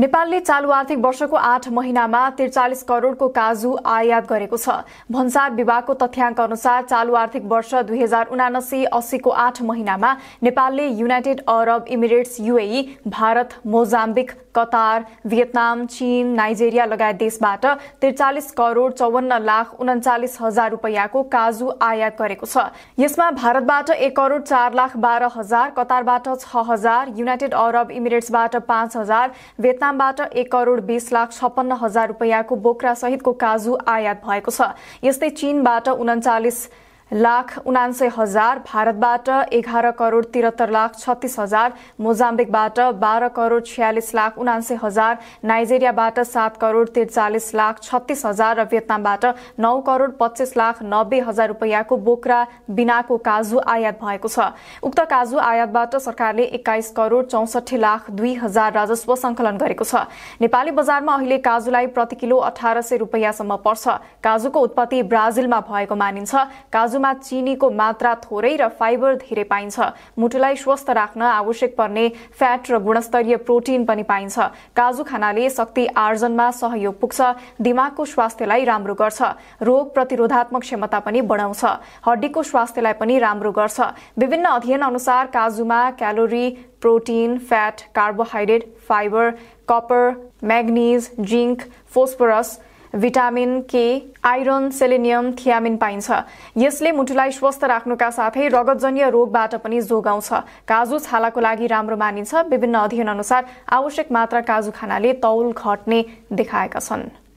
नेपालले चालु आर्थिक वर्षको आठ महिनामा त्रिचालिस करोड़को काजु आयात गरेको छ भन्सार विभागको तथ्याङ्क अनुसार चालु आर्थिक वर्ष दुई हजार उनासी अस्सीको आठ महिनामा नेपालले United Arab Emirates UAE Bharat Mozambique Qatar Vietnam चीन नाइजेरिया लगायत देशबाट त्रिचालिस करोड़ चौवन्न लाख उन्चालिस हजार रूपियाँको काजु आयात गरेको छ यसमा भारतबाट एक करोड़ चार लाख बाह्र हजार कतारबाट छ हजार युनाइटेड अरब इमिरेट्सबाट पाँच हजार भियतनाम भियतनामबाट एक करोड बीस लाख छप्पन्न हजार बोक्रा सहितको काजु आयात भएको छ यस्तै चीनबाट उन्चालिस लाख उनान्सय हजार भारतबाट एघार करोड त्रिहत्तर लाख छत्तीस हजार मोजाम्बिकबाट बाह्र करोड छ्यालिस लाख उनान्से हजार नाइजेरियाबाट सात करोड त्रिचालिस लाख छत्तीस हजार र भियतनामबाट नौ करोड पच्चिस लाख नब्बे हजार रुपियाँको बोक्रा बिनाको काजु आयात भएको छ उक्त काजु आयातबाट सरकारले एक्काइस करोड चौसठी लाख दुई हजार राजस्व संकलन गरेको छ नेपाली बजारमा अहिले काजुलाई प्रति किलो अठार सय रुपियाँसम्म पर्छ काजुको उत्पत्ति ब्राजिलमा भएको मानिन्छ काजु मासुमा चिनीको मात्रा थोरै र फाइबर धेरै पाइन्छ मुटुलाई स्वस्थ राख्न आवश्यक पर्ने फ्याट र गुणस्तरीय प्रोटिन पनि पाइन्छ काजु खानाले शक्ति आर्जनमा सहयोग पुग्छ दिमागको स्वास्थ्यलाई राम्रो गर्छ रोग प्रतिरोधात्मक क्षमता पनि बढाउँछ हड्डीको स्वास्थ्यलाई पनि राम्रो गर्छ विभिन्न अध्ययन अनुसार काजुमा calorie protein fat carbohydrate fibre copper manganese zinc phosphorus vitamin K iron selenium thiamine पाइन्छ यसले मुटुलाई स्वस्थ राख्नुका साथै रगतजन्य रोगबाट पनि जोगाउँछ काजु छालाको लागि राम्रो मानिन्छ विभिन्न अध्ययन अनुसार आवश्यक मात्रा काजु खानाले तौल घट्ने देखाएका छन्